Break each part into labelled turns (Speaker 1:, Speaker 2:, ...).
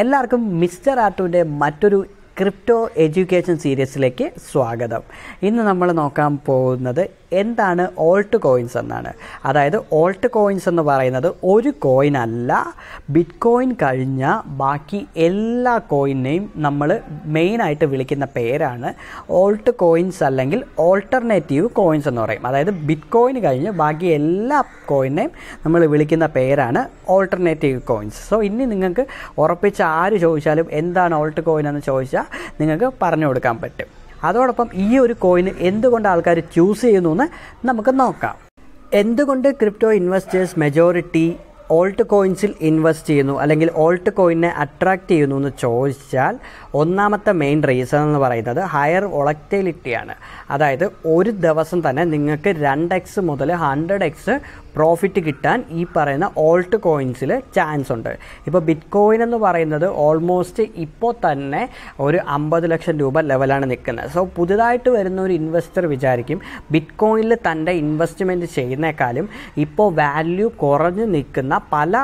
Speaker 1: എല്ലാവർക്കും മിസ്റ്റർ ആട്ടുവിൻ്റെ മറ്റൊരു crypto education സീരീസിലേക്ക് സ്വാഗതം ഇന്ന് നമ്മൾ നോക്കാൻ പോകുന്നത് എന്താണ് ഓൾട്ട് കോയിൻസ് എന്നാണ് അതായത് ഓൾട്ട് കോയിൻസ് എന്ന് പറയുന്നത് ഒരു കോയിൻ അല്ല ബിറ്റ് കോയിൻ കഴിഞ്ഞ ബാക്കി എല്ലാ കോയിനെയും നമ്മൾ മെയിനായിട്ട് വിളിക്കുന്ന പേരാണ് ഓൾട്ട് കോയിൻസ് അല്ലെങ്കിൽ ഓൾട്ടർനേറ്റീവ് കോയിൻസ് എന്ന് പറയും അതായത് ബിറ്റ് കോയിൻ കഴിഞ്ഞ് ബാക്കി എല്ലാ കോയിനെയും നമ്മൾ വിളിക്കുന്ന പേരാണ് ഓൾട്ടർനേറ്റീവ് കോയിൻസ് സോ ഇനി നിങ്ങൾക്ക് ഉറപ്പിച്ച് ആര് ചോദിച്ചാലും എന്താണ് ഓൾട്ട് കോയിൻ എന്ന് ചോദിച്ചാൽ നിങ്ങൾക്ക് പറഞ്ഞു കൊടുക്കാൻ പറ്റും അതോടൊപ്പം ഈ ഒരു കോയിൻ എന്തുകൊണ്ട് ആൾക്കാർ ചൂസ് ചെയ്യുന്നു എന്ന് നമുക്ക് നോക്കാം എന്തുകൊണ്ട് ക്രിപ്റ്റോ ഇൻവെസ്റ്റേഴ്സ് മെജോറിറ്റി ഓൾട്ട് കോയിൻസിൽ ഇൻവെസ്റ്റ് ചെയ്യുന്നു അല്ലെങ്കിൽ ഓൾട്ട് കോയിനെ അട്രാക്റ്റ് ചെയ്യുന്നു എന്ന് ചോദിച്ചാൽ ഒന്നാമത്തെ മെയിൻ റീസൺ എന്ന് പറയുന്നത് ഹയർ ഒളക്റ്റിലിറ്റിയാണ് അതായത് ഒരു ദിവസം തന്നെ നിങ്ങൾക്ക് രണ്ട് എക്സ് മുതൽ ഹൺഡ്രഡ് എക്സ് പ്രോഫിറ്റ് കിട്ടാൻ ഈ പറയുന്ന ഓൾട്ട് കോയിൻസിൽ ചാൻസ് ഉണ്ട് ഇപ്പോൾ ബിറ്റ് കോയിൻ എന്ന് പറയുന്നത് ഓൾമോസ്റ്റ് ഇപ്പോൾ തന്നെ ഒരു അമ്പത് ലക്ഷം രൂപ ലെവലാണ് നിൽക്കുന്നത് സോ പുതുതായിട്ട് വരുന്ന ഒരു ഇൻവെസ്റ്റർ വിചാരിക്കും ബിറ്റ് കോയിനിൽ തൻ്റെ ഇൻവെസ്റ്റ്മെൻറ്റ് ചെയ്യുന്നേക്കാളും ഇപ്പോൾ വാല്യൂ കുറഞ്ഞു നിൽക്കുന്ന पाला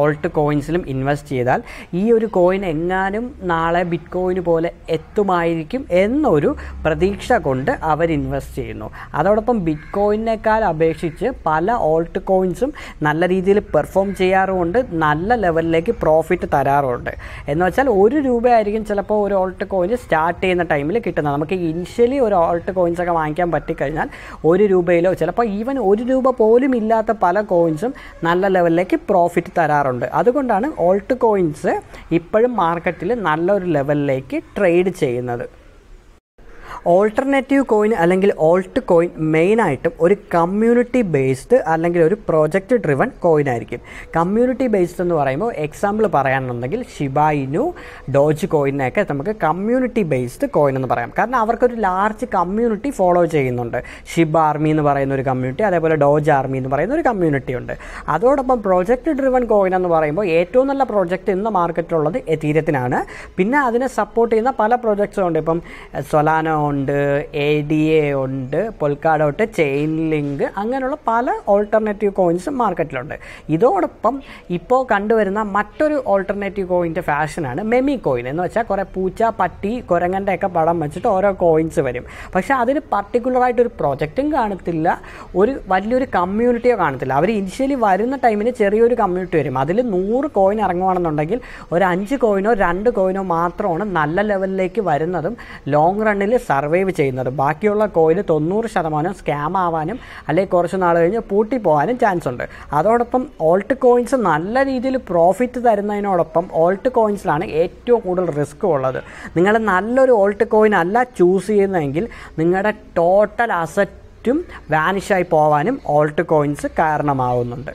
Speaker 1: ഓൾട്ട് കോയിൻസിലും ഇൻവെസ്റ്റ് ചെയ്താൽ ഈ ഒരു കോയിൻ എങ്ങാനും നാളെ ബിറ്റ് കോയിന് പോലെ എത്തുമായിരിക്കും എന്നൊരു പ്രതീക്ഷ കൊണ്ട് അവർ ഇൻവെസ്റ്റ് ചെയ്യുന്നു അതോടൊപ്പം ബിറ്റ് കോയിനേക്കാൾ അപേക്ഷിച്ച് പല ഓൾട്ട് കോയിൻസും നല്ല രീതിയിൽ പെർഫോം ചെയ്യാറുമുണ്ട് നല്ല ലെവലിലേക്ക് പ്രോഫിറ്റ് തരാറുണ്ട് എന്ന് വെച്ചാൽ ഒരു രൂപയായിരിക്കും ചിലപ്പോൾ ഒരു ഓൾട്ട് കോയിൻ സ്റ്റാർട്ട് ചെയ്യുന്ന ടൈമിൽ കിട്ടുന്നത് നമുക്ക് ഇനിഷ്യലി ഒരു ഓൾട്ട് കോയിൻസൊക്കെ വാങ്ങിക്കാൻ പറ്റിക്കഴിഞ്ഞാൽ ഒരു രൂപയിലോ ചിലപ്പോൾ ഈവൻ ഒരു രൂപ പോലും ഇല്ലാത്ത പല കോയിൻസും നല്ല ലെവലിലേക്ക് പ്രോഫിറ്റ് തരാറുണ്ട് വരാറുണ്ട് അതുകൊണ്ടാണ് ഓൾട്ട് കോയിൻസ് ഇപ്പോഴും മാർക്കറ്റിൽ നല്ലൊരു ലെവലിലേക്ക് ട്രേഡ് ചെയ്യുന്നത് ഓൾട്ടർനേറ്റീവ് കോയിൻ അല്ലെങ്കിൽ ഓൾട്ട് കോയിൻ മെയിനായിട്ടും ഒരു കമ്മ്യൂണിറ്റി ബേസ്ഡ് അല്ലെങ്കിൽ ഒരു പ്രോജക്റ്റ് ഡ്രിവൺ കോയിൻ ആയിരിക്കും കമ്മ്യൂണിറ്റി ബേസ്ഡ് എന്ന് പറയുമ്പോൾ എക്സാമ്പിൾ പറയാനുണ്ടെങ്കിൽ ഷിബായിനു ഡോജ് കോയിനൊക്കെ നമുക്ക് കമ്മ്യൂണിറ്റി ബേസ്ഡ് കോയിൻ എന്ന് പറയാം കാരണം അവർക്കൊരു ലാർജ് കമ്മ്യൂണിറ്റി ഫോളോ ചെയ്യുന്നുണ്ട് ഷിബ ആർമി എന്ന് പറയുന്ന ഒരു കമ്മ്യൂണിറ്റി അതേപോലെ ഡോജ് ആർമി എന്ന് പറയുന്ന ഒരു കമ്മ്യൂണിറ്റി ഉണ്ട് അതോടൊപ്പം പ്രോജക്റ്റ് ഡ്രിവൺ കോയിൻ എന്ന് പറയുമ്പോൾ ഏറ്റവും നല്ല പ്രോജക്റ്റ് ഇന്ന് മാർക്കറ്റിലുള്ളത് എത്തീരത്തിനാണ് പിന്നെ അതിനെ സപ്പോർട്ട് ചെയ്യുന്ന പല പ്രോജക്ട്സും ഉണ്ട് ഇപ്പം സൊലാനോ ഉണ്ട് എ ഡി എ ഉണ്ട് പൊൽക്കാടോട്ട് ചെയിൻ ലിങ്ക് അങ്ങനെയുള്ള പല ഓൾട്ടർനേറ്റീവ് കോയിൻസും മാർക്കറ്റിലുണ്ട് ഇതോടൊപ്പം ഇപ്പോൾ കണ്ടുവരുന്ന മറ്റൊരു ഓൾട്ടർനേറ്റീവ് കോയിൻ്റെ ഫാഷനാണ് മെമി കോയിൻ എന്ന് വെച്ചാൽ കുറേ പൂച്ച പട്ടി കുരങ്ങൻ്റെ ഒക്കെ പടം വെച്ചിട്ട് ഓരോ കോയിൻസ് വരും പക്ഷേ അതിന് പർട്ടിക്കുലറായിട്ടൊരു പ്രോജക്റ്റും കാണത്തില്ല ഒരു വലിയൊരു കമ്മ്യൂണിറ്റിയോ കാണത്തില്ല അവർ ഇനിഷ്യലി വരുന്ന ടൈമിന് ചെറിയൊരു കമ്മ്യൂണിറ്റി വരും അതിൽ നൂറ് കോയിൻ ഇറങ്ങുവാണെന്നുണ്ടെങ്കിൽ ഒരു അഞ്ച് കോയിനോ രണ്ട് കോയിനോ മാത്രമാണ് നല്ല ലെവലിലേക്ക് വരുന്നതും ലോങ് റണ്ണിൽ സർവൈവ് ചെയ്യുന്നത് ബാക്കിയുള്ള കോയിൻ തൊണ്ണൂറ് ശതമാനം സ്കാം ആവാനും അല്ലെങ്കിൽ കുറച്ച് നാൾ കഴിഞ്ഞ് പൂട്ടിപ്പോകാനും ചാൻസ് ഉണ്ട് അതോടൊപ്പം ഓൾട്ട് കോയിൻസ് നല്ല രീതിയിൽ പ്രോഫിറ്റ് തരുന്നതിനോടൊപ്പം ഓൾട്ട് കോയിൻസിലാണ് ഏറ്റവും കൂടുതൽ റിസ്ക് ഉള്ളത് നിങ്ങൾ നല്ലൊരു ഓൾട്ട് കോയിൻ അല്ല ചൂസ് ചെയ്യുന്നതെങ്കിൽ നിങ്ങളുടെ ടോട്ടൽ അസറ്റും വാനിഷായി പോവാനും ഓൾട്ട് കോയിൻസ് കാരണമാവുന്നുണ്ട്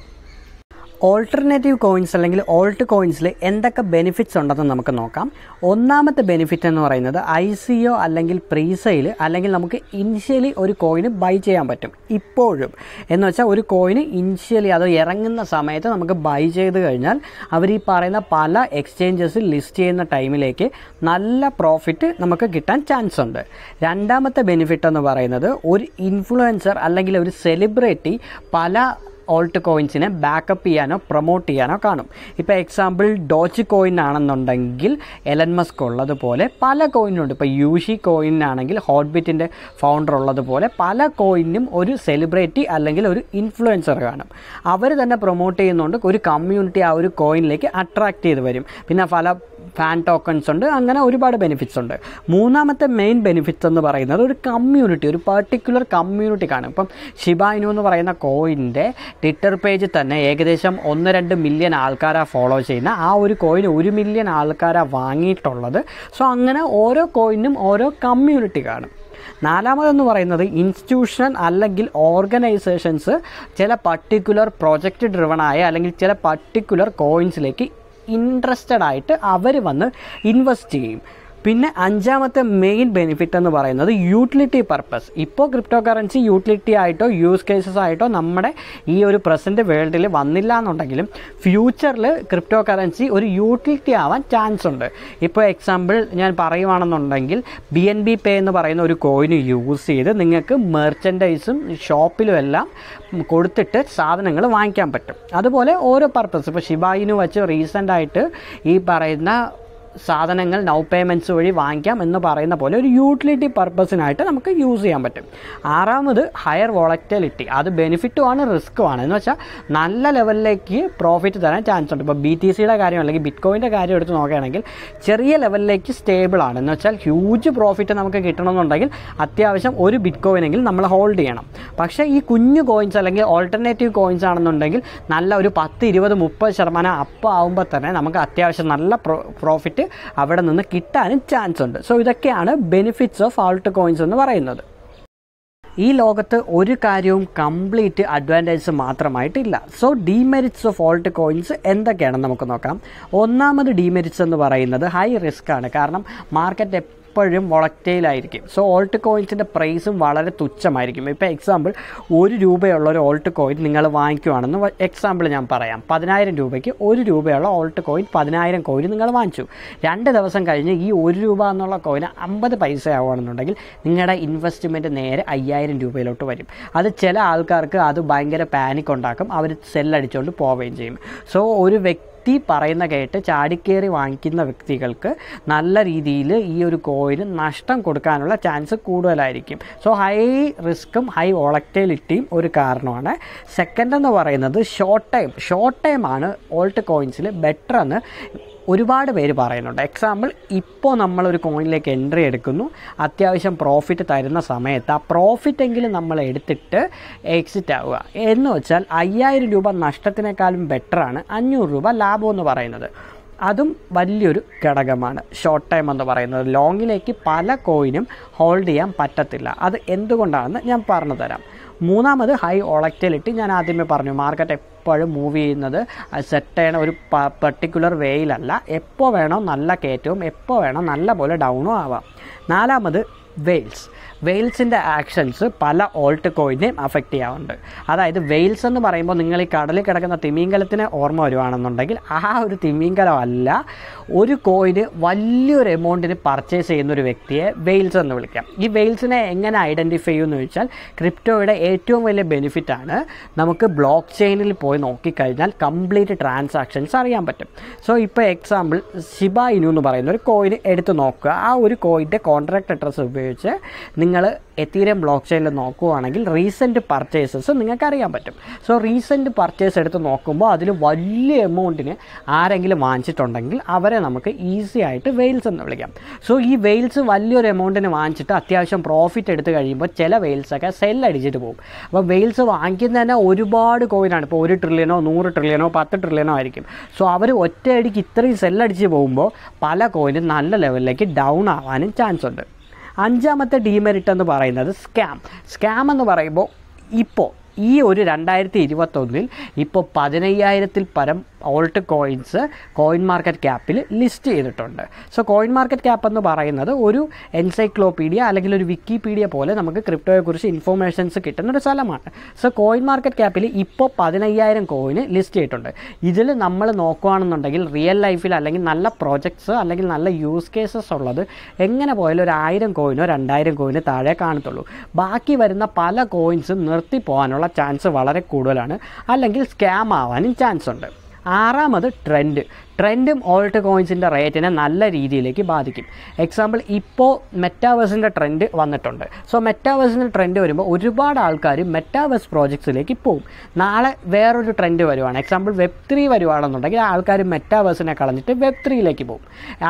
Speaker 1: ഓൾട്ടർനേറ്റീവ് കോയിൻസ് അല്ലെങ്കിൽ ഓൾട്ട് കോയിൻസിൽ എന്തൊക്കെ ബെനിഫിറ്റ്സ് ഉണ്ടെന്ന് നമുക്ക് നോക്കാം ഒന്നാമത്തെ ബെനിഫിറ്റ് എന്ന് പറയുന്നത് ഐ സി ഒ അല്ലെങ്കിൽ പ്രീസെയിൽ അല്ലെങ്കിൽ നമുക്ക് ഇനിഷ്യലി ഒരു കോയിന് ബൈ ചെയ്യാൻ പറ്റും ഇപ്പോഴും എന്ന് വെച്ചാൽ ഒരു കോയിന് ഇനിഷ്യലി അത് ഇറങ്ങുന്ന സമയത്ത് നമുക്ക് ബൈ ചെയ്ത് കഴിഞ്ഞാൽ അവർ ഈ പറയുന്ന പല എക്സ്ചേഞ്ചസിൽ ലിസ്റ്റ് ചെയ്യുന്ന ടൈമിലേക്ക് നല്ല പ്രോഫിറ്റ് നമുക്ക് കിട്ടാൻ ചാൻസ് ഉണ്ട് രണ്ടാമത്തെ ബെനിഫിറ്റ് എന്ന് പറയുന്നത് ഒരു ഇൻഫ്ലുവൻസർ അല്ലെങ്കിൽ ഒരു സെലിബ്രിറ്റി പല ഓൾട്ട് കോയിൻസിനെ ബാക്കപ്പ് ചെയ്യാനോ പ്രൊമോട്ട് ചെയ്യാനോ കാണും ഇപ്പോൾ എക്സാമ്പിൾ ഡോച്ച് കോയിൻ ആണെന്നുണ്ടെങ്കിൽ എലൻ മസ്ക് ഉള്ളതുപോലെ പല കോയിനുണ്ട് ഇപ്പോൾ യൂഷി കോയിൻ ആണെങ്കിൽ ഹോട്ട്ബിറ്റിൻ്റെ ഫൗണ്ടർ ഉള്ളതുപോലെ പല കോയിനും ഒരു സെലിബ്രിറ്റി അല്ലെങ്കിൽ ഒരു ഇൻഫ്ലുവൻസർ കാണും അവർ തന്നെ പ്രൊമോട്ട് ചെയ്യുന്നതുകൊണ്ട് ഒരു കമ്മ്യൂണിറ്റി ആ ഒരു കോയിനിലേക്ക് അട്രാക്റ്റ് ചെയ്ത് വരും പിന്നെ പല ഫാൻ ടോക്കൺസ് ഉണ്ട് അങ്ങനെ ഒരുപാട് ബെനിഫിറ്റ്സ് ഉണ്ട് മൂന്നാമത്തെ മെയിൻ ബെനിഫിറ്റ്സ് എന്ന് പറയുന്നത് ഒരു കമ്മ്യൂണിറ്റി ഒരു കമ്മ്യൂണിറ്റി കാണും ഇപ്പം ഷിബായിനു എന്ന് പറയുന്ന കോയിൻ്റെ ട്വിറ്റർ പേജിൽ തന്നെ ഏകദേശം ഒന്ന് രണ്ട് മില്യൺ ആൾക്കാരാണ് ഫോളോ ചെയ്യുന്ന ആ ഒരു കോയിൻ ഒരു മില്യൺ ആൾക്കാരാണ് വാങ്ങിയിട്ടുള്ളത് സോ അങ്ങനെ ഓരോ കോയിനും ഓരോ കമ്മ്യൂണിറ്റി കാണും നാലാമതെന്ന് പറയുന്നത് ഇൻസ്റ്റിറ്റ്യൂഷൻ അല്ലെങ്കിൽ ഓർഗനൈസേഷൻസ് ചില പർട്ടിക്കുലർ പ്രോജക്റ്റ് ഡ്രിവണായ അല്ലെങ്കിൽ ചില പർട്ടിക്കുലർ കോയിൻസിലേക്ക് ഇൻട്രസ്റ്റഡ് ആയിട്ട് അവർ വന്ന് ഇൻവെസ്റ്റ് ചെയ്യും പിന്നെ അഞ്ചാമത്തെ മെയിൻ ബെനിഫിറ്റ് എന്ന് പറയുന്നത് യൂട്ടിലിറ്റി പർപ്പസ് ഇപ്പോൾ ക്രിപ്റ്റോ കറൻസി യൂട്ടിലിറ്റി ആയിട്ടോ യൂസ് കേസസ് ആയിട്ടോ നമ്മുടെ ഈ ഒരു പ്രസൻറ്റ് വേൾഡിൽ വന്നില്ല എന്നുണ്ടെങ്കിലും ഫ്യൂച്ചറിൽ ക്രിപ്റ്റോ കറൻസി ഒരു യൂട്ടിലിറ്റി ആവാൻ ചാൻസ് ഉണ്ട് ഇപ്പോൾ എക്സാമ്പിൾ ഞാൻ പറയുവാണെന്നുണ്ടെങ്കിൽ ബി എൻ ബി പേ എന്ന് പറയുന്ന ഒരു കോയിന് യൂസ് ചെയ്ത് നിങ്ങൾക്ക് മെർച്ചൻഡൈസും ഷോപ്പിലും എല്ലാം കൊടുത്തിട്ട് സാധനങ്ങൾ വാങ്ങിക്കാൻ പറ്റും അതുപോലെ ഓരോ പർപ്പസ് ഇപ്പോൾ ശിബായിനു വച്ച് റീസെൻ്റായിട്ട് ഈ പറയുന്ന സാധനങ്ങൾ നൗ പേയ്മെൻറ്റ്സ് വഴി വാങ്ങിക്കാം എന്ന് പറയുന്ന പോലെ ഒരു യൂട്ടിലിറ്റി പർപ്പസിനായിട്ട് നമുക്ക് യൂസ് ചെയ്യാൻ പറ്റും ആറാമത് ഹയർ വോളക്റ്റലിറ്റി അത് ആണ് റിസ്ക്കും ആണ് എന്ന് വെച്ചാൽ നല്ല ലെവലിലേക്ക് പ്രോഫിറ്റ് തരാൻ ചാൻസ് ഉണ്ട് ഇപ്പോൾ ബി ടി സിയുടെ കാര്യം അല്ലെങ്കിൽ ബിറ്റ്കോയിൻ്റെ കാര്യം എടുത്ത് നോക്കുകയാണെങ്കിൽ ചെറിയ ലെവലിലേക്ക് സ്റ്റേബിൾ ആണ് എന്ന് വെച്ചാൽ ഹ്യൂജ് പ്രോഫിറ്റ് നമുക്ക് കിട്ടണമെന്നുണ്ടെങ്കിൽ അത്യാവശ്യം ഒരു ബിറ്റ്കോയിനെങ്കിൽ നമ്മൾ ഹോൾഡ് ചെയ്യണം പക്ഷേ ഈ കുഞ്ഞു കോയിൻസ് അല്ലെങ്കിൽ ഓൾട്ടർനേറ്റീവ് കോയിൻസ് ആണെന്നുണ്ടെങ്കിൽ നല്ല ഒരു പത്ത് ഇരുപത് മുപ്പത് ശതമാനം അപ്പ് ആകുമ്പോൾ തന്നെ നമുക്ക് അത്യാവശ്യം നല്ല പ്രോഫിറ്റ് അവിടെ നിന്ന് കിട്ടാനും ചാൻസ് ഉണ്ട് സോ ഇതൊക്കെയാണ് ബെനിഫിറ്റ്സ് ഓഫ് ആൾട്ട് കോയിൻസ് എന്ന് പറയുന്നത് ഈ ലോകത്ത് ഒരു കാര്യവും കംപ്ലീറ്റ് അഡ്വാൻറ്റേജ് മാത്രമായിട്ടില്ല so demerits of alt coins എന്തൊക്കെയാണെന്ന് നമുക്ക് നോക്കാം ഒന്നാമത് ഡീമെരിറ്റ്സ് എന്ന് പറയുന്നത് ഹൈ റിസ്ക് ആണ് കാരണം മാർക്കറ്റ് എപ്പോഴും ആയിരിക്കും സോ ഓൾട്ട് കോയിൻസിൻ്റെ പ്രൈസും വളരെ തുച്ഛമായിരിക്കും ഇപ്പോൾ എക്സാമ്പിൾ ഒരു രൂപയുള്ള ഒരു ഓൾട്ട് കോയിൻ നിങ്ങൾ വാങ്ങിക്കുവാണെന്ന് എക്സാമ്പിൾ ഞാൻ പറയാം പതിനായിരം രൂപയ്ക്ക് ഒരു രൂപയുള്ള ഓൾട്ട് കോയിൻ പതിനായിരം കോയിൻ നിങ്ങൾ വാങ്ങിച്ചു രണ്ട് ദിവസം കഴിഞ്ഞ് ഈ ഒരു രൂപ എന്നുള്ള കോയിൻ അമ്പത് പൈസ ആവുകയാണെന്നുണ്ടെങ്കിൽ നിങ്ങളുടെ ഇൻവെസ്റ്റ്മെൻറ്റ് നേരെ അയ്യായിരം രൂപയിലോട്ട് വരും അത് ചില ആൾക്കാർക്ക് അത് ഭയങ്കര പാനിക് ഉണ്ടാക്കും അവർ സെല്ലടിച്ചുകൊണ്ട് പോവുകയും ചെയ്യും സോ ഒരു വ്യക്തി വ്യക്തി പറയുന്ന കേട്ട് ചാടിക്കേറി വാങ്ങിക്കുന്ന വ്യക്തികൾക്ക് നല്ല രീതിയിൽ ഈ ഒരു കോയിന് നഷ്ടം കൊടുക്കാനുള്ള ചാൻസ് കൂടുതലായിരിക്കും സോ ഹൈ റിസ്ക്കും ഹൈ വോളറ്റിലിറ്റിയും ഒരു കാരണമാണ് സെക്കൻഡ് എന്ന് പറയുന്നത് ഷോർട്ട് ടൈം ഷോർട്ട് ടൈമാണ് ഓൾട്ട് കോയിൻസിൽ ബെറ്റർ എന്ന് ഒരുപാട് പേര് പറയുന്നുണ്ട് എക്സാമ്പിൾ ഇപ്പോൾ നമ്മളൊരു കോയിനിലേക്ക് എൻട്രി എടുക്കുന്നു അത്യാവശ്യം പ്രോഫിറ്റ് തരുന്ന സമയത്ത് ആ എങ്കിലും നമ്മൾ എടുത്തിട്ട് എക്സിറ്റ് ആവുക എന്ന് വെച്ചാൽ അയ്യായിരം രൂപ നഷ്ടത്തിനേക്കാളും ബെറ്ററാണ് അഞ്ഞൂറ് രൂപ ലാഭം എന്ന് പറയുന്നത് അതും വലിയൊരു ഘടകമാണ് ഷോർട്ട് ടൈം എന്ന് പറയുന്നത് ലോങ്ങിലേക്ക് പല കോയിനും ഹോൾഡ് ചെയ്യാൻ പറ്റത്തില്ല അത് എന്തുകൊണ്ടാണെന്ന് ഞാൻ പറഞ്ഞു തരാം മൂന്നാമത് ഹൈ ഓളക്റ്റലിറ്റി ഞാൻ ആദ്യമേ പറഞ്ഞു മാർക്കറ്റ് എപ്പോഴും മൂവ് ചെയ്യുന്നത് സെറ്റ് ചെയ്യണ ഒരു പർട്ടിക്കുലർ വേയിലല്ല എപ്പോൾ വേണോ നല്ല കയറ്റവും എപ്പോൾ വേണോ നല്ല പോലെ ഡൗണും ആവാം നാലാമത് വെയിൽസ് വെയിൽസിൻ്റെ ആക്ഷൻസ് പല ഓൾട്ട് കോയിനെയും അഫക്റ്റ് ചെയ്യാറുണ്ട് അതായത് വെയിൽസ് എന്ന് പറയുമ്പോൾ നിങ്ങൾ ഈ കടലിൽ കിടക്കുന്ന തിമീങ്കലത്തിനെ ഓർമ്മ വരുവാണെന്നുണ്ടെങ്കിൽ ആ ഒരു തിമീങ്കലമല്ല ഒരു കോയിന് വലിയൊരു എമൗണ്ടിന് പർച്ചേസ് ചെയ്യുന്ന ഒരു വ്യക്തിയെ വെയിൽസ് എന്ന് വിളിക്കാം ഈ വെയിൽസിനെ എങ്ങനെ ഐഡൻറ്റിഫൈ ചെയ്യുമെന്ന് ചോദിച്ചാൽ ക്രിപ്റ്റോയുടെ ഏറ്റവും വലിയ ബെനിഫിറ്റാണ് നമുക്ക് ബ്ലോക്ക് ചെയിനിൽ പോയി നോക്കിക്കഴിഞ്ഞാൽ കംപ്ലീറ്റ് ട്രാൻസാക്ഷൻസ് അറിയാൻ പറ്റും സോ ഇപ്പോൾ എക്സാമ്പിൾ ശിബ ഇനു എന്ന് പറയുന്ന ഒരു കോയിൻ എടുത്ത് നോക്കുക ആ ഒരു കോയിൻ്റെ കോൺട്രാക്ട് അഡ്രസ്സ് ഉപയോഗിച്ച് നിങ്ങൾ നിങ്ങൾ എത്തീരിയം ബ്ലോക്ക് ചെയിനിൽ നോക്കുകയാണെങ്കിൽ റീസെൻറ്റ് പർച്ചേസസ് നിങ്ങൾക്ക് അറിയാൻ പറ്റും സോ റീസെൻറ്റ് പർച്ചേസ് എടുത്ത് നോക്കുമ്പോൾ അതിൽ വലിയ എമൗണ്ടിന് ആരെങ്കിലും വാങ്ങിച്ചിട്ടുണ്ടെങ്കിൽ അവരെ നമുക്ക് ഈസി ആയിട്ട് വെയിൽസ് എന്ന് വിളിക്കാം സോ ഈ വെയിൽസ് വലിയൊരു എമൗണ്ടിന് വാങ്ങിച്ചിട്ട് അത്യാവശ്യം പ്രോഫിറ്റ് എടുത്ത് കഴിയുമ്പോൾ ചില വെയിൽസൊക്കെ സെൽ അടിച്ചിട്ട് പോകും അപ്പോൾ വെയിൽസ് വാങ്ങിക്കുന്ന തന്നെ ഒരുപാട് കോയിനാണ് ഇപ്പോൾ ഒരു ട്രില്യനോ നൂറ് ട്രില്യനോ പത്ത് ട്രില്യനോ ആയിരിക്കും സോ അവർ ഒറ്റയടിക്ക് ഇത്രയും സെല്ലടിച്ച് പോകുമ്പോൾ പല കോയിനും നല്ല ലെവലിലേക്ക് ഡൗൺ ആവാനും ചാൻസ് ഉണ്ട് അഞ്ചാമത്തെ ഡീമെറിറ്റ് എന്ന് പറയുന്നത് സ്കാം സ്കാം എന്ന് പറയുമ്പോൾ ഇപ്പോൾ ഈ ഒരു രണ്ടായിരത്തി ഇരുപത്തൊന്നിൽ ഇപ്പോൾ പതിനയ്യായിരത്തിൽ പരം ഓൾട്ട് കോയിൻസ് കോയിൻ മാർക്കറ്റ് ക്യാപ്പിൽ ലിസ്റ്റ് ചെയ്തിട്ടുണ്ട് സോ കോയിൻ മാർക്കറ്റ് ക്യാപ്പ് എന്ന് പറയുന്നത് ഒരു എൻസൈക്ലോപീഡിയ അല്ലെങ്കിൽ ഒരു വിക്കിപീഡിയ പോലെ നമുക്ക് ക്രിപ്റ്റോയെക്കുറിച്ച് ഇൻഫോർമേഷൻസ് കിട്ടുന്ന ഒരു സ്ഥലമാണ് സോ കോയിൻ മാർക്കറ്റ് ക്യാപ്പിൽ ഇപ്പോൾ പതിനയ്യായിരം കോയിന് ലിസ്റ്റ് ചെയ്തിട്ടുണ്ട് ഇതിൽ നമ്മൾ നോക്കുകയാണെന്നുണ്ടെങ്കിൽ റിയൽ ലൈഫിൽ അല്ലെങ്കിൽ നല്ല പ്രോജക്ട്സ് അല്ലെങ്കിൽ നല്ല യൂസ് കേസസ് ഉള്ളത് എങ്ങനെ പോയാലും ഒരു ആയിരം കോയിനോ രണ്ടായിരം കോയിനോ താഴെ കാണത്തുള്ളൂ ബാക്കി വരുന്ന പല കോയിൻസും നിർത്തി പോകാനുള്ള വരാനുള്ള ചാൻസ് വളരെ കൂടുതലാണ് അല്ലെങ്കിൽ സ്കാം ആവാനും ചാൻസ് ഉണ്ട് ആറാമത് ട്രെൻഡ് ട്രെൻഡും ഓൾട്ട് കോയിൻസിൻ്റെ റേറ്റിനെ നല്ല രീതിയിലേക്ക് ബാധിക്കും എക്സാമ്പിൾ ഇപ്പോൾ മെറ്റാവേഴ്സിൻ്റെ ട്രെൻഡ് വന്നിട്ടുണ്ട് സോ മെറ്റാവേഴ്സിൻ്റെ ട്രെൻഡ് വരുമ്പോൾ ഒരുപാട് ആൾക്കാർ മെറ്റാവേഴ്സ് പ്രോജക്ട്സിലേക്ക് പോകും നാളെ വേറൊരു ട്രെൻഡ് വരുവാണ് എക്സാമ്പിൾ വെബ് ത്രീ വരുവാണെന്നുണ്ടെങ്കിൽ ആൾക്കാർ മെറ്റാവേഴ്സിനെ കളഞ്ഞിട്ട് വെബ് ത്രീയിലേക്ക് പോകും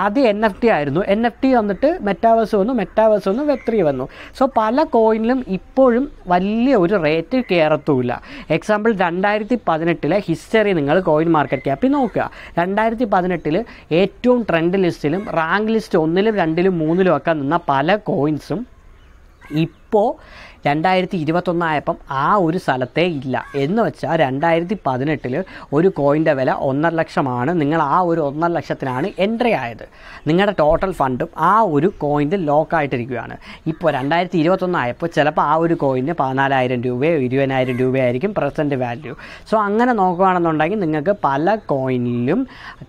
Speaker 1: ആദ്യം എൻ എഫ് ടി ആയിരുന്നു എൻ എഫ് ടി വന്നിട്ട് മെറ്റാവേഴ്സ് വന്നു മെറ്റാവേഴ്സ് വന്നു വെബ് ത്രീ വന്നു സോ പല കോയിനിലും ഇപ്പോഴും വലിയ ഒരു റേറ്റ് കയറത്തുമില്ല എക്സാമ്പിൾ രണ്ടായിരത്തി പതിനെട്ടിലെ ഹിസ്റ്ററി നിങ്ങൾ കോയിൻ മാർക്കറ്റ് ക്യാപ്പിൽ നോക്കുക രണ്ടായിരത്തി രണ്ടായിരത്തി പതിനെട്ടിൽ ഏറ്റവും ട്രെൻഡ് ലിസ്റ്റിലും റാങ്ക് ലിസ്റ്റ് ഒന്നിലും രണ്ടിലും മൂന്നിലും ഒക്കെ നിന്ന പല കോയിൻസും ഇപ്പോൾ രണ്ടായിരത്തി ഇരുപത്തൊന്നായപ്പം ആ ഒരു സ്ഥലത്തെ ഇല്ല എന്ന് വെച്ചാൽ രണ്ടായിരത്തി പതിനെട്ടിൽ ഒരു കോയിൻ്റെ വില ഒന്നര ലക്ഷമാണ് നിങ്ങൾ ആ ഒരു ഒന്നര ലക്ഷത്തിനാണ് എൻട്രി ആയത് നിങ്ങളുടെ ടോട്ടൽ ഫണ്ടും ആ ഒരു കോയിൻ്റെ ലോക്കായിട്ടിരിക്കുകയാണ് ഇപ്പോൾ രണ്ടായിരത്തി ഇരുപത്തൊന്നായപ്പോൾ ചിലപ്പോൾ ആ ഒരു കോയിന് പതിനാലായിരം രൂപയോ ഇരുപതിനായിരം രൂപയായിരിക്കും പ്രസൻറ്റ് വാല്യൂ സോ അങ്ങനെ നോക്കുകയാണെന്നുണ്ടെങ്കിൽ നിങ്ങൾക്ക് പല കോയിനിലും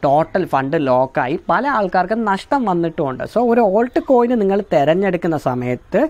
Speaker 1: ടോട്ടൽ ഫണ്ട് ലോക്കായി പല ആൾക്കാർക്കും നഷ്ടം വന്നിട്ടുമുണ്ട് സോ ഒരു ഓൾട്ട് കോയിന് നിങ്ങൾ തിരഞ്ഞെടുക്കുന്ന സമയത്ത്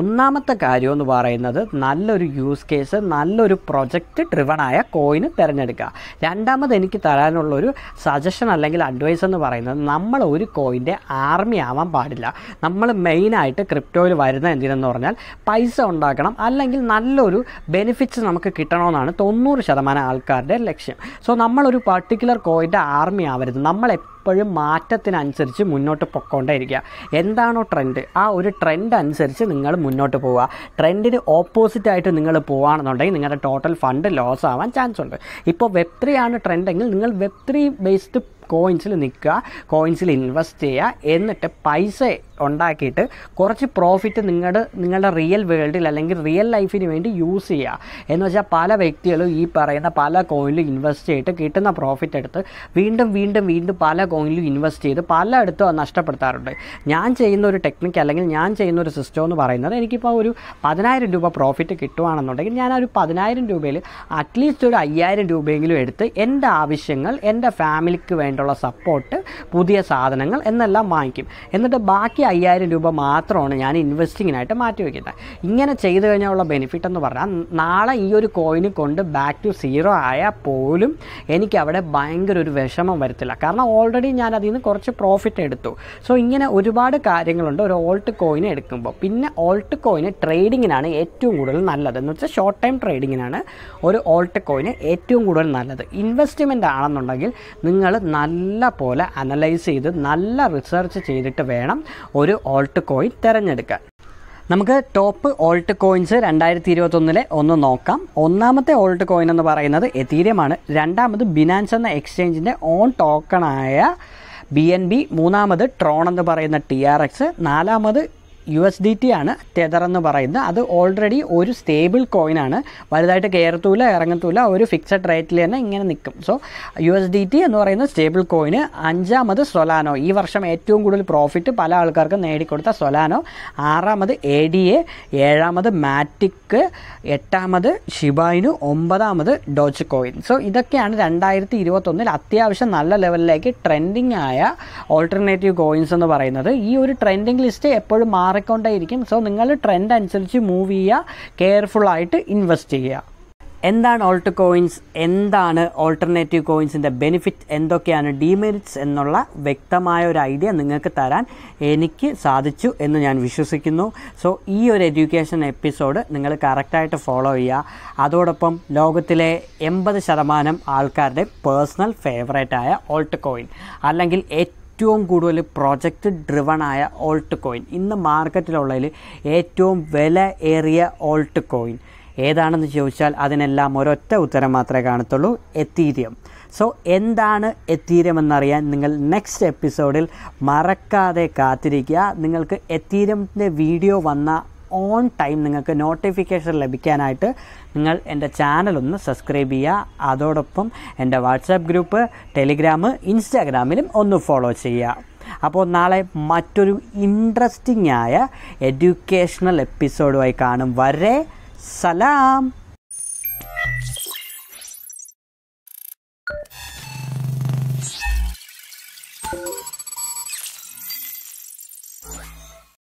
Speaker 1: ഒന്ന് ഒന്നാമത്തെ കാര്യം എന്ന് പറയുന്നത് നല്ലൊരു യൂസ് കേസ് നല്ലൊരു പ്രൊജക്റ്റ് ഡ്രിവണായ കോയിന് തിരഞ്ഞെടുക്കുക രണ്ടാമത് എനിക്ക് തരാനുള്ളൊരു സജഷൻ അല്ലെങ്കിൽ അഡ്വൈസ് എന്ന് പറയുന്നത് നമ്മൾ ഒരു കോയിൻ്റെ ആർമി ആവാൻ പാടില്ല നമ്മൾ മെയിനായിട്ട് ക്രിപ്റ്റോയിൽ വരുന്ന എന്തിനെന്ന് പറഞ്ഞാൽ പൈസ ഉണ്ടാക്കണം അല്ലെങ്കിൽ നല്ലൊരു ബെനിഫിറ്റ്സ് നമുക്ക് കിട്ടണമെന്നാണ് തൊണ്ണൂറ് ശതമാനം ആൾക്കാരുടെ ലക്ഷ്യം സോ നമ്മളൊരു പർട്ടിക്കുലർ കോയിൻ്റെ ആർമി ആവരുത് നമ്മളെ എപ്പോഴും മാറ്റത്തിനനുസരിച്ച് മുന്നോട്ട് പൊക്കോണ്ടേയിരിക്കുക എന്താണോ ട്രെൻഡ് ആ ഒരു ട്രെൻഡ് അനുസരിച്ച് നിങ്ങൾ മുന്നോട്ട് പോവുക ട്രെൻഡിന് ഓപ്പോസിറ്റായിട്ട് നിങ്ങൾ പോവുകയാണെന്നുണ്ടെങ്കിൽ നിങ്ങളുടെ ടോട്ടൽ ഫണ്ട് ലോസ് ആവാൻ ചാൻസ് ഉണ്ട് ഇപ്പോൾ വെബ് ത്രീ ആണ് ട്രെൻഡെങ്കിൽ നിങ്ങൾ വെബ് ത്രീ ബേസ്ഡ് കോയിൻസിൽ നിൽക്കുക കോയിൻസിൽ ഇൻവെസ്റ്റ് ചെയ്യുക എന്നിട്ട് പൈസ ഉണ്ടാക്കിയിട്ട് കുറച്ച് പ്രോഫിറ്റ് നിങ്ങളുടെ നിങ്ങളുടെ റിയൽ വേൾഡിൽ അല്ലെങ്കിൽ റിയൽ ലൈഫിന് വേണ്ടി യൂസ് ചെയ്യുക എന്ന് വെച്ചാൽ പല വ്യക്തികളും ഈ പറയുന്ന പല കോയിനിലും ഇൻവെസ്റ്റ് ചെയ്തിട്ട് കിട്ടുന്ന പ്രോഫിറ്റ് എടുത്ത് വീണ്ടും വീണ്ടും വീണ്ടും പല കോയിനിലും ഇൻവെസ്റ്റ് ചെയ്ത് പലയിടത്തും അത് നഷ്ടപ്പെടുത്താറുണ്ട് ഞാൻ ചെയ്യുന്ന ഒരു ടെക്നിക്ക് അല്ലെങ്കിൽ ഞാൻ ചെയ്യുന്ന ഒരു സിസ്റ്റം എന്ന് പറയുന്നത് എനിക്കിപ്പോൾ ഒരു പതിനായിരം രൂപ പ്രോഫിറ്റ് കിട്ടുവാണെന്നുണ്ടെങ്കിൽ ഞാൻ ഒരു പതിനായിരം രൂപയിൽ അറ്റ്ലീസ്റ്റ് ഒരു അയ്യായിരം രൂപയെങ്കിലും എടുത്ത് എൻ്റെ ആവശ്യങ്ങൾ എൻ്റെ ഫാമിലിക്ക് വേണ്ടിയുള്ള സപ്പോർട്ട് പുതിയ സാധനങ്ങൾ എന്നെല്ലാം വാങ്ങിക്കും എന്നിട്ട് ബാക്കി അയ്യായിരം രൂപ മാത്രമാണ് ഞാൻ ഇൻവെസ്റ്റിങ്ങിനായിട്ട് മാറ്റി വയ്ക്കുന്നത് ഇങ്ങനെ ചെയ്തു കഴിഞ്ഞാൽ ഉള്ള ബെനിഫിറ്റ് എന്ന് പറഞ്ഞാൽ നാളെ ഈ ഒരു കോയിന് കൊണ്ട് ബാക്ക് ടു സീറോ ആയാൽ പോലും എനിക്ക് അവിടെ ഭയങ്കര ഒരു വിഷമം വരത്തില്ല കാരണം ഓൾറെഡി ഞാൻ അതിൽ നിന്ന് കുറച്ച് പ്രോഫിറ്റ് എടുത്തു സോ ഇങ്ങനെ ഒരുപാട് കാര്യങ്ങളുണ്ട് ഒരു ഓൾട്ട് കോയിൻ എടുക്കുമ്പോൾ പിന്നെ ഓൾട്ട് കോയിന് ട്രേഡിങ്ങിനാണ് ഏറ്റവും കൂടുതൽ നല്ലത് എന്ന് വെച്ചാൽ ഷോർട്ട് ടൈം ട്രേഡിങ്ങിനാണ് ഒരു ഓൾട്ട് കോയിന് ഏറ്റവും കൂടുതൽ നല്ലത് ഇൻവെസ്റ്റ്മെൻ്റ് ആണെന്നുണ്ടെങ്കിൽ നിങ്ങൾ നല്ല പോലെ അനലൈസ് ചെയ്ത് നല്ല റിസർച്ച് ചെയ്തിട്ട് വേണം ഒരു ഓൾട്ട് കോയിൻ തിരഞ്ഞെടുക്കാൻ നമുക്ക് ടോപ്പ് ഓൾട്ട് കോയിൻസ് രണ്ടായിരത്തി ഇരുപത്തൊന്നിലെ ഒന്ന് നോക്കാം ഒന്നാമത്തെ ഓൾട്ട് കോയിൻ എന്ന് പറയുന്നത് എത്തീരിയമാണ് രണ്ടാമത് ബിനാൻസ് എന്ന എക്സ്ചേഞ്ചിൻ്റെ ഓൺ ടോക്കണായ ബി എൻ ബി മൂന്നാമത് ട്രോൺ എന്ന് പറയുന്ന ടി ആർ എക്സ് നാലാമത് യു എസ് ഡി ടി ആണ് ടെതർ എന്ന് പറയുന്നത് അത് ഓൾറെഡി ഒരു സ്റ്റേബിൾ കോയിനാണ് വലുതായിട്ട് കയറത്തൂല ഇറങ്ങത്തൂല ഒരു ഫിക്സഡ് റേറ്റിൽ തന്നെ ഇങ്ങനെ നിൽക്കും so U S D T എന്ന് പറയുന്ന സ്റ്റേബിൾ കോയിന് അഞ്ചാമത് സൊലാനോ ഈ വർഷം ഏറ്റവും കൂടുതൽ പ്രോഫിറ്റ് പല ആൾക്കാർക്കും നേടിക്കൊടുത്ത സൊലാനോ ആറാമത് എ ഡി എ ഏഴാമത് മാറ്റിക്ക് എട്ടാമത് ഷിബായിനു ഒമ്പതാമത് ഡോച്ച് കോയിൻ സോ ഇതൊക്കെയാണ് രണ്ടായിരത്തി ഇരുപത്തൊന്നിൽ അത്യാവശ്യം നല്ല ലെവലിലേക്ക് ട്രെൻഡിങ് ആയ ഓൾട്ടർനേറ്റീവ് കോയിൻസ് എന്ന് പറയുന്നത് ഈ ഒരു ട്രെൻഡിങ് ലിസ്റ്റ് എപ്പോഴും മാറി മാറിക്കൊണ്ടേയിരിക്കും സോ നിങ്ങൾ ട്രെൻഡ് അനുസരിച്ച് മൂവ് ചെയ്യുക കെയർഫുള്ളായിട്ട് ഇൻവെസ്റ്റ് ചെയ്യുക എന്താണ് ഓൾട്ട് കോയിൻസ് എന്താണ് ഓൾട്ടർനേറ്റീവ് കോയിൻസിൻ്റെ ബെനിഫിറ്റ് എന്തൊക്കെയാണ് ഡിമെറിറ്റ്സ് എന്നുള്ള വ്യക്തമായ ഒരു ഐഡിയ നിങ്ങൾക്ക് തരാൻ എനിക്ക് സാധിച്ചു എന്ന് ഞാൻ വിശ്വസിക്കുന്നു സോ ഈ ഒരു എഡ്യൂക്കേഷൻ എപ്പിസോഡ് നിങ്ങൾ കറക്റ്റായിട്ട് ഫോളോ ചെയ്യുക അതോടൊപ്പം ലോകത്തിലെ എൺപത് ശതമാനം ആൾക്കാരുടെ പേഴ്സണൽ ഫേവറേറ്റായ ഓൾട്ട് കോയിൻ അല്ലെങ്കിൽ ഏറ്റവും ഏറ്റവും കൂടുതൽ പ്രൊജക്റ്റ് ഡ്രിവൺ ആയ ഓൾട്ട് കോയിൻ ഇന്ന് മാർക്കറ്റിലുള്ളതിൽ ഏറ്റവും വില ഏറിയ ഓൾട്ട് കോയിൻ ഏതാണെന്ന് ചോദിച്ചാൽ അതിനെല്ലാം ഒരൊറ്റ ഉത്തരം മാത്രമേ കാണത്തുള്ളൂ എത്തീരിയം സോ എന്താണ് എത്തീരിയം എന്നറിയാൻ നിങ്ങൾ നെക്സ്റ്റ് എപ്പിസോഡിൽ മറക്കാതെ കാത്തിരിക്കുക നിങ്ങൾക്ക് എത്തീരിയത്തിൻ്റെ വീഡിയോ വന്ന ഓൺ ടൈം നിങ്ങൾക്ക് നോട്ടിഫിക്കേഷൻ ലഭിക്കാനായിട്ട് നിങ്ങൾ എൻ്റെ ചാനലൊന്ന് സബ്സ്ക്രൈബ് ചെയ്യുക അതോടൊപ്പം എൻ്റെ വാട്സാപ്പ് ഗ്രൂപ്പ് ടെലിഗ്രാം ഇൻസ്റ്റാഗ്രാമിലും ഒന്ന് ഫോളോ ചെയ്യുക അപ്പോൾ നാളെ മറ്റൊരു ഇൻട്രസ്റ്റിംഗ് ആയ എഡ്യൂക്കേഷണൽ എപ്പിസോഡുമായി കാണും വരെ സലാം